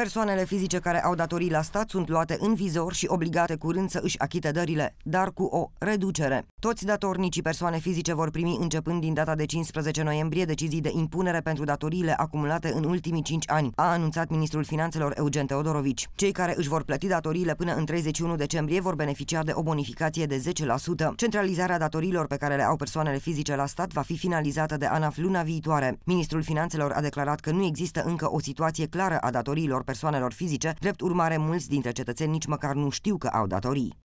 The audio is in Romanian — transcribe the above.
Persoanele fizice care au datorii la stat sunt luate în vizor și obligate curând să își achite dările, dar cu o reducere. Toți datornicii persoane fizice vor primi începând din data de 15 noiembrie decizii de impunere pentru datoriile acumulate în ultimii 5 ani, a anunțat ministrul finanțelor Eugen Teodorovici. Cei care își vor plăti datoriile până în 31 decembrie vor beneficia de o bonificație de 10%. Centralizarea datoriilor pe care le au persoanele fizice la stat va fi finalizată de ANAF luna viitoare. Ministrul finanțelor a declarat că nu există încă o situație clară a datoriilor persoanelor fizice, drept urmare mulți dintre cetățeni nici măcar nu știu că au datorii.